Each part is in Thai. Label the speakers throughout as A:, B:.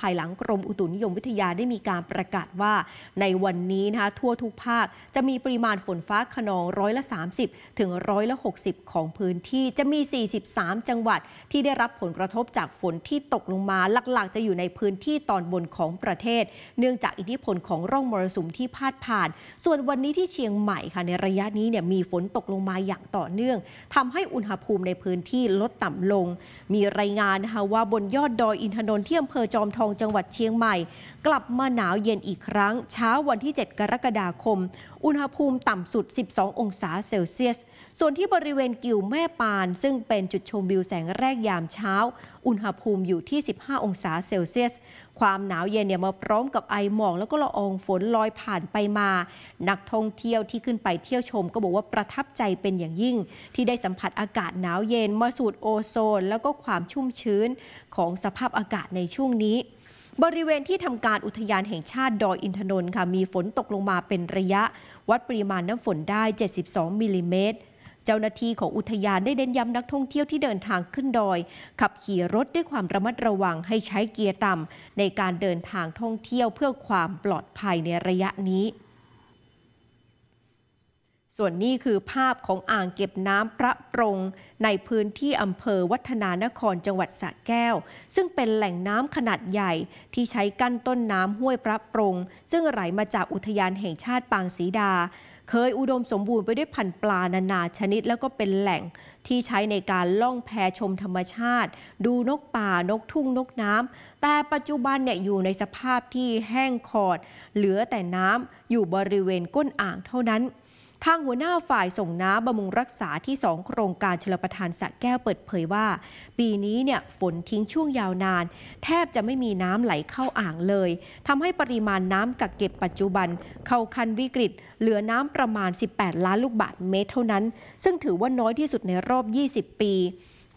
A: ภายหลังกรมอุตุนิยมวิทยาได้มีการประกาศว่า ในวันนี้นะคะทั่วทุกภาคจะมีปริมาณฝนฟ้าขนองร้อยละ 30 ถึงร้อยละ60 ของพื้นที่จะมี 43 จังหวัดที่ได้รับผลกระทบจากฝนที่ตกลงมาหลักๆจะอยู่ในพื้นที่ตอนบนของประเทศ เนื่องจากอิทธิพลของร่องมรสุมที่พาดผ่าน ส่วนวันนี้ที่เชียงใหม่ค่ะในระยะนี้เนี่ยมีฝนตกลงมาอย่างต่อเนื่อง ทำให้อุณหภูมิในพื้นที่ลดต่ำลง มีรายงานนะคะว่าบนยอดดอยอินทนนท์ที่อำเภอจอมทองงจังหวัดเชียงใหม่กลับมาหนาวเย็นอีกครั้ง เช้าวันที่ 7 กรกฎาคม อุณหภูมิต่ำสุด 12 องศาเซลเซียส ส่วนที่บริเวณกิ่วแม่ปาน ซึ่งเป็นจุดชมวิวแสงแรกยามเช้า อุณหภูมิอยู่ที่ 15 องศาเซลเซียส ความหนาวเย็นเนี่ยมาพร้อมกับไอหมอกแล้วก็ละอองฝนลอยผ่านไปมา นักท่องเที่ยวที่ขึ้นไปเที่ยวชม ก็บอกว่าประทับใจเป็นอย่างยิ่ง ที่ได้สัมผัสอากาศหนาวเย็นมาสูดโอโซน แล้วก็ความชุ่มชื้นของสภาพอากาศในช่วงนี้บริเวณที่ทำการอุทยานแห่งชาติดอยอินทนนท์ค่ะมีฝนตกลงมาเป็นระยะ วัดปริมาณน้ำฝนได้ 72 มิลิเมตร เจ้าหน้าที่ของอุทยานได้เน้นย้ำนักท่องเที่ยวที่เดินทางขึ้นดอยขับขี่รถด้วยความระมัดระวังให้ใช้เกียร์ต่ำในการเดินทางท่องเที่ยวเพื่อความปลอดภัยในระยะนี้ส่วนนี้คือภาพของอ่างเก็บน้ำพระปรง ในพื้นที่อำเภอวัฒนานครจังหวัดสระแก้ว ซึ่งเป็นแหล่งน้ำขนาดใหญ่ที่ใช้กั้นต้นน้ำห้วยพระปรง ซึ่งไหลมาจากอุทยานแห่งชาติปางสีดา เคยอุดมสมบูรณ์ไปด้วยพันปลานานาชนิดแล้วก็เป็นแหล่งที่ใช้ในการล่องแพชมธรรมชาติ ดูนกป่านกทุ่งนกน้ำแต่ปัจจุบันเนี่ยอยู่ในสภาพที่แห้งขอด เหลือแต่น้ำอยู่บริเวณก้นอ่างเท่านั้นทางหัวหน้าฝ่ายส่งน้ำบำรุงรักษาที่ 2โครงการชลประทานสะแก้วเปิดเผยว่า ปีนี้เนี่ยฝนทิ้งช่วงยาวนาน แทบจะไม่มีน้ำไหลเข้าอ่างเลยทำให้ปริมาณน้ำกักเก็บปัจจุบัน เข้าคันวิกฤต เหลือน้ำประมาณ 18 ล้านลูกบาทเมตร เท่านั้น ซึ่งถือว่าน้อยที่สุดในรอบ 20 ปี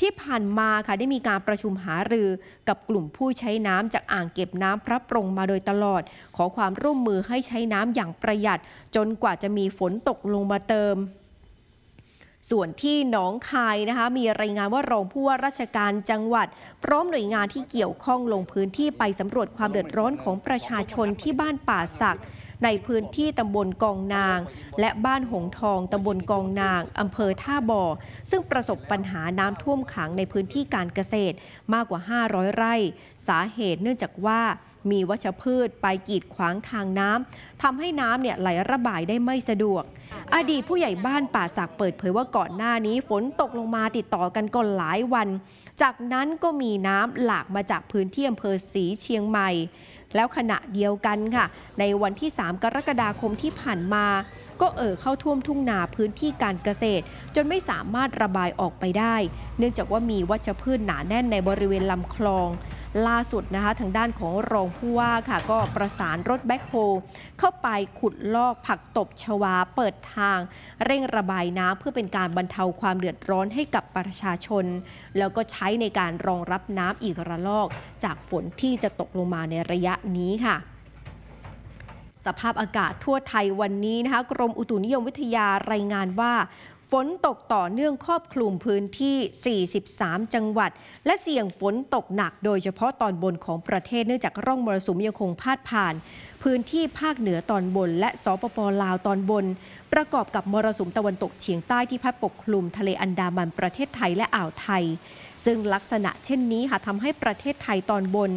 A: ที่ผ่านมาค่ะได้มีการประชุมหารือ กับกลุ่มผู้ใช้น้ำจากอ่างเก็บน้ำพระปรงมาโดยตลอด ขอความร่วมมือให้ใช้น้ำอย่างประหยัด จนกว่าจะมีฝนตกลงมาเติม ส่วนที่หนองคายนะคะมีรายงานว่ารองผู้ว่าราชการจังหวัด พร้อมหน่วยงานที่เกี่ยวข้องลงพื้นที่ไปสำรวจความเดือดร้อนของประชาชนที่บ้านป่าศักในพื้นที่ตำบลกองนาง และบ้านหงทองตำบลกองนาง อำเภอท่าบ่อ ซึ่งประสบปัญหาน้ำท่วมขังในพื้นที่การเกษตร มากกว่า 500 ไร่สาเหตุเนื่องจากว่ามีวัชพืช ไปกีดขวางทางน้ำทำให้น้ำเนี่ยไหลระบายได้ไม่สะดวก อดีตผู้ใหญ่บ้านป่าศักเปิดเผยว่าก่อนหน้านี้ ฝนตกลงมาติดต่อกันก่อนหลายวัน จากนั้นก็มีน้ำหลากมาจากพื้นที่อำเภอสีเชียงใหม่แล้วขณะเดียวกันค่ะ ในวันที่ 3 กรกฎาคมที่ผ่านมา ก็เอ่อเข้าท่วมทุ่งนาพื้นที่การเกษตร จนไม่สามารถระบายออกไปได้ เนื่องจากว่ามีวัชพืชหนาแน่นในบริเวณลำคลองล่าสุดนะคะทางด้านของรองผู้ว่าค่ะ ก็ประสานรถแบ็คโฮเข้าไปขุดลอกผักตบชวาเปิดทาง เร่งระบายน้ำเพื่อเป็นการบรรเทาความเดือดร้อนให้กับประชาชน แล้วก็ใช้ในการรองรับน้ำอีกระลอกจากฝนที่จะตกลงมาในระยะนี้ค่ะ สภาพอากาศทั่วไทยวันนี้นะคะกรมอุตุนิยมวิทยารายงานว่าฝนตกต่อเนื่องครอบคลุมพื้นที่ 43 จังหวัด และเสี่ยงฝนตกหนักโดยเฉพาะตอนบนของประเทศเนื่องจากร่องมรสุมยังคงพาดผ่าน พื้นที่ภาคเหนือตอนบนและสปปลาวตอนบน ประกอบกับมรสุมตะวันตกเฉียงใต้ที่พัดปกคลุมทะเลอันดามันประเทศไทยและอ่าวไทยซึ่งลักษณะเช่นนี้ค่ะทำให้ประเทศไทยตอนบน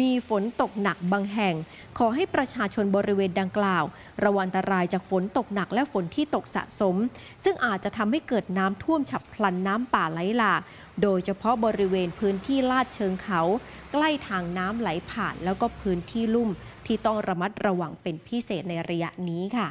A: มีฝนตกหนักบางแห่ง ขอให้ประชาชนบริเวณดังกล่าวระวังอันตรายจากฝนตกหนักและฝนที่ตกสะสม ซึ่งอาจจะทำให้เกิดน้ำท่วมฉับพลันน้ำป่าไหลหลากโดยเฉพาะบริเวณพื้นที่ลาดเชิงเขา ใกล้ทางน้ำไหลผ่านแล้วก็พื้นที่ลุ่ม ที่ต้องระมัดระวังเป็นพิเศษในระยะนี้ค่ะ